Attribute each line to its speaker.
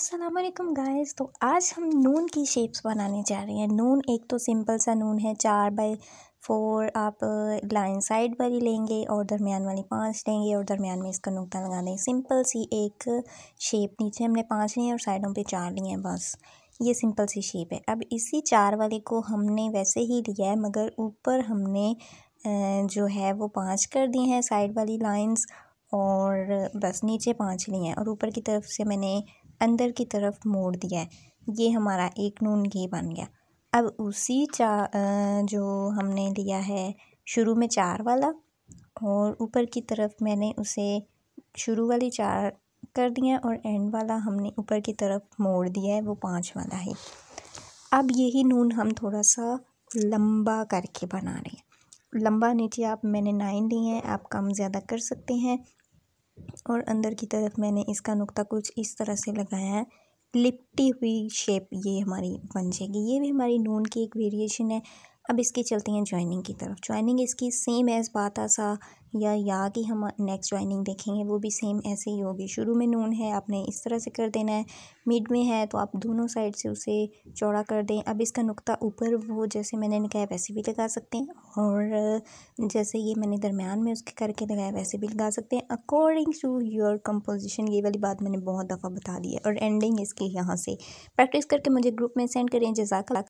Speaker 1: अस्सलाम वालेकुम गाइस तो आज हम नून की शेप्स बनाने जा रहे हैं नून एक तो सिंपल सा नून है चार बाई फोर आप लाइन साइड वाली लेंगे और दरमियान वाली पांच लेंगे और दरमियान में इसका नुकता लगा देंगे सिंपल सी एक शेप नीचे हमने पांच लिए और साइडों पे चार लिए हैं बस ये सिंपल सी शेप है अब इसी चार वाले को हमने वैसे ही लिया है मगर ऊपर हमने जो है वो पाँच कर दिए हैं साइड वाली लाइन्स और बस नीचे पाँच लिए हैं और ऊपर की तरफ से मैंने अंदर की तरफ मोड़ दिया है ये हमारा एक नून घी बन गया अब उसी चा जो हमने लिया है शुरू में चार वाला और ऊपर की तरफ मैंने उसे शुरू वाली चार कर दिया और एंड वाला हमने ऊपर की तरफ मोड़ दिया है वो पाँच वाला है अब यही नून हम थोड़ा सा लंबा करके बना रहे हैं लंबा नीचे आप मैंने नाइन दी हैं आप कम ज़्यादा कर सकते हैं और अंदर की तरफ मैंने इसका नुक्ता कुछ इस तरह से लगाया है लिपटी हुई शेप ये हमारी बन जाएगी ये भी हमारी नून की एक वेरिएशन है अब इसकी चलते हैं ज्वाइनिंग की तरफ ज्वाइनिंग इसकी सेम एज़ बात आसा या या की हम नेक्स्ट ज्वाइनिंग देखेंगे वो भी सेम ऐसे ही होगी शुरू में नून है आपने इस तरह से कर देना है मिड में है तो आप दोनों साइड से उसे चौड़ा कर दें अब इसका नुकता ऊपर वो जैसे मैंने लगाया वैसे भी लगा सकते हैं और जैसे ये मैंने दरमियान में उसके करके लगाया वैसे भी लगा सकते हैं अकॉर्डिंग टू योर कंपोजिशन ये वाली बात मैंने बहुत दफ़ा बता दी है और एंडिंग इसकी यहाँ से प्रैक्टिस करके मुझे ग्रुप में सेंड करें जजाक